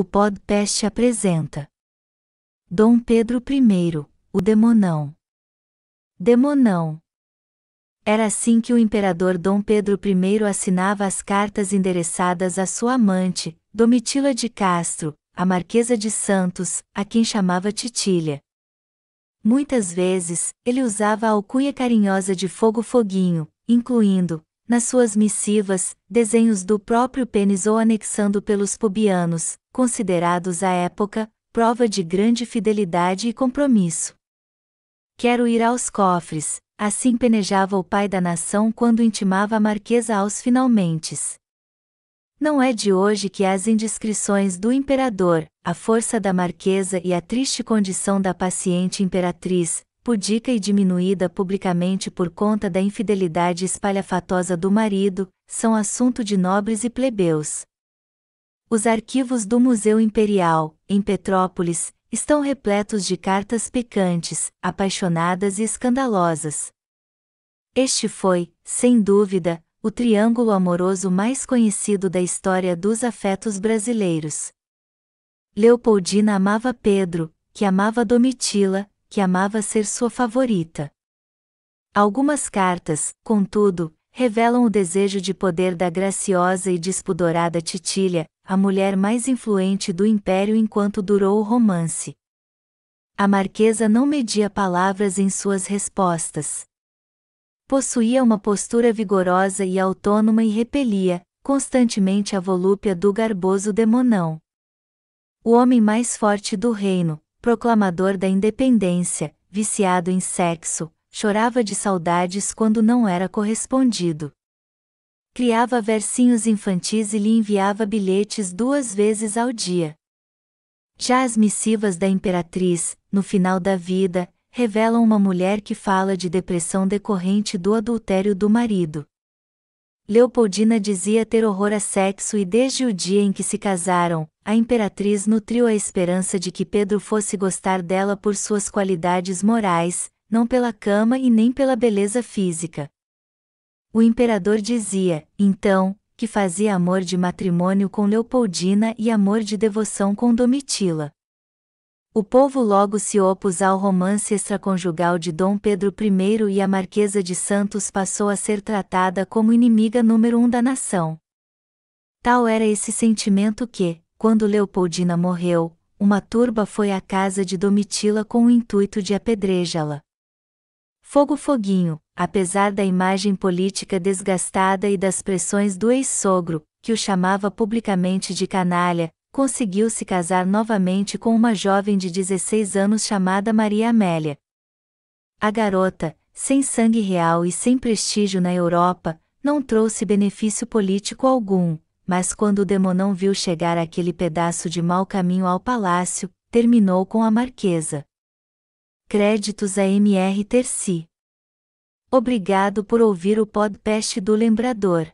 o podcast apresenta Dom Pedro I, o Demonão. Demonão. Era assim que o imperador Dom Pedro I assinava as cartas endereçadas à sua amante, Domitila de Castro, a Marquesa de Santos, a quem chamava Titília. Muitas vezes, ele usava a alcunha carinhosa de Fogo Foguinho, incluindo, nas suas missivas, desenhos do próprio pênis ou anexando pelos pubianos, considerados à época, prova de grande fidelidade e compromisso. Quero ir aos cofres, assim penejava o pai da nação quando intimava a marquesa aos finalmentes. Não é de hoje que as indiscrições do imperador, a força da marquesa e a triste condição da paciente imperatriz, pudica tipo e diminuída publicamente por conta da infidelidade espalhafatosa do marido, são assunto de nobres e plebeus. Os arquivos do Museu Imperial, em Petrópolis, estão repletos de cartas picantes, apaixonadas e escandalosas. Este foi, sem dúvida, o triângulo amoroso mais conhecido da história dos afetos brasileiros. Leopoldina amava Pedro, que amava Domitila, que amava ser sua favorita. Algumas cartas, contudo, revelam o desejo de poder da graciosa e despudorada Titília, a mulher mais influente do império enquanto durou o romance. A marquesa não media palavras em suas respostas. Possuía uma postura vigorosa e autônoma e repelia, constantemente a volúpia do garboso demonão. O homem mais forte do reino, proclamador da independência, viciado em sexo, chorava de saudades quando não era correspondido. Criava versinhos infantis e lhe enviava bilhetes duas vezes ao dia. Já as missivas da imperatriz, no final da vida, revelam uma mulher que fala de depressão decorrente do adultério do marido. Leopoldina dizia ter horror a sexo e desde o dia em que se casaram, a imperatriz nutriu a esperança de que Pedro fosse gostar dela por suas qualidades morais, não pela cama e nem pela beleza física. O imperador dizia, então, que fazia amor de matrimônio com Leopoldina e amor de devoção com Domitila. O povo logo se opôs ao romance extraconjugal de Dom Pedro I e a Marquesa de Santos passou a ser tratada como inimiga número um da nação. Tal era esse sentimento que, quando Leopoldina morreu, uma turba foi à casa de Domitila com o intuito de apedrejá-la. Fogo Foguinho, apesar da imagem política desgastada e das pressões do ex-sogro, que o chamava publicamente de canalha, conseguiu se casar novamente com uma jovem de 16 anos chamada Maria Amélia. A garota, sem sangue real e sem prestígio na Europa, não trouxe benefício político algum, mas quando o demonão viu chegar aquele pedaço de mau caminho ao palácio, terminou com a marquesa. Créditos a MR Terci. Obrigado por ouvir o podcast do Lembrador.